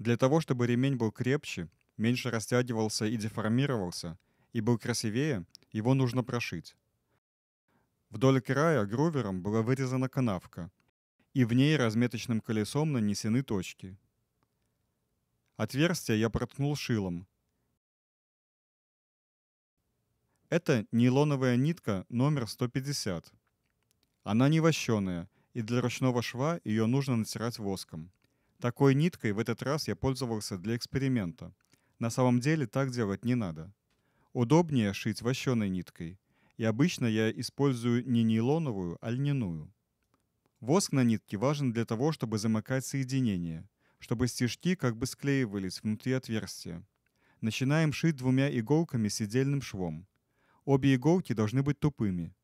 Для того, чтобы ремень был крепче, меньше растягивался и деформировался, и был красивее, его нужно прошить. Вдоль края грувером была вырезана канавка, и в ней разметочным колесом нанесены точки. Отверстие я проткнул шилом. Это нейлоновая нитка номер 150. Она не вощеная, и для ручного шва ее нужно натирать воском. Такой ниткой в этот раз я пользовался для эксперимента. На самом деле так делать не надо. Удобнее шить вощеной ниткой. И обычно я использую не нейлоновую, а льняную. Воск на нитке важен для того, чтобы замыкать соединение, чтобы стежки как бы склеивались внутри отверстия. Начинаем шить двумя иголками с сидельным швом. Обе иголки должны быть тупыми.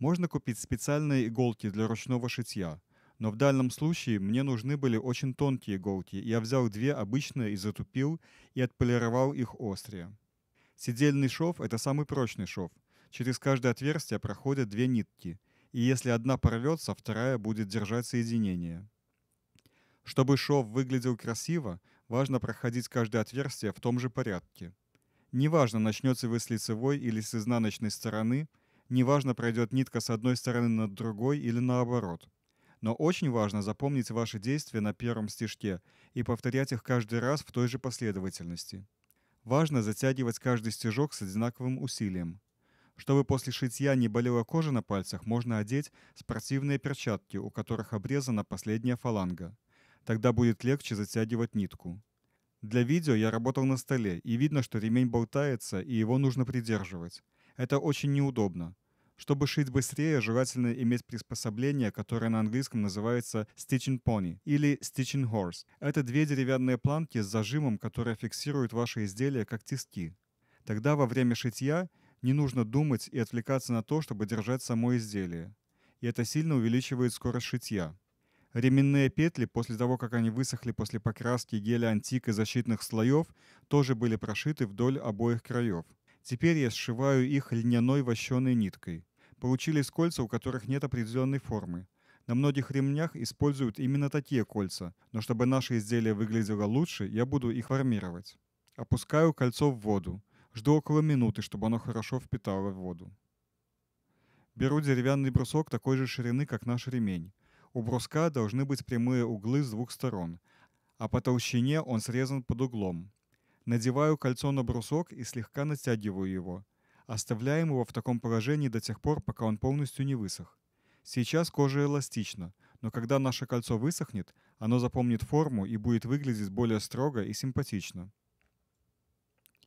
Можно купить специальные иголки для ручного шитья – но в данном случае мне нужны были очень тонкие иголки. Я взял две обычные и затупил, и отполировал их острее. Сидельный шов – это самый прочный шов. Через каждое отверстие проходят две нитки. И если одна порвется, вторая будет держать соединение. Чтобы шов выглядел красиво, важно проходить каждое отверстие в том же порядке. Неважно, начнется вы с лицевой или с изнаночной стороны, неважно, пройдет нитка с одной стороны над другой или наоборот – но очень важно запомнить ваши действия на первом стежке и повторять их каждый раз в той же последовательности. Важно затягивать каждый стежок с одинаковым усилием. Чтобы после шитья не болела кожа на пальцах, можно одеть спортивные перчатки, у которых обрезана последняя фаланга. Тогда будет легче затягивать нитку. Для видео я работал на столе, и видно, что ремень болтается, и его нужно придерживать. Это очень неудобно. Чтобы шить быстрее, желательно иметь приспособление, которое на английском называется stitching pony или stitching horse. Это две деревянные планки с зажимом, которые фиксируют ваши изделия как тиски. Тогда во время шитья не нужно думать и отвлекаться на то, чтобы держать само изделие. И это сильно увеличивает скорость шитья. Ременные петли, после того, как они высохли после покраски геля антик и защитных слоев, тоже были прошиты вдоль обоих краев. Теперь я сшиваю их льняной вощеной ниткой. Получились кольца, у которых нет определенной формы. На многих ремнях используют именно такие кольца, но чтобы наше изделие выглядело лучше, я буду их формировать. Опускаю кольцо в воду. Жду около минуты, чтобы оно хорошо впитало в воду. Беру деревянный брусок такой же ширины, как наш ремень. У бруска должны быть прямые углы с двух сторон, а по толщине он срезан под углом. Надеваю кольцо на брусок и слегка натягиваю его, Оставляем его в таком положении до тех пор, пока он полностью не высох. Сейчас кожа эластична, но когда наше кольцо высохнет, оно запомнит форму и будет выглядеть более строго и симпатично.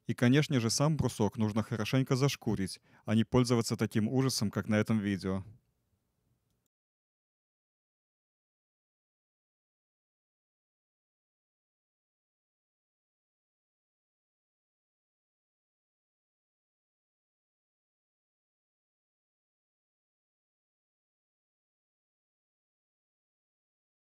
И, конечно же, сам брусок нужно хорошенько зашкурить, а не пользоваться таким ужасом, как на этом видео.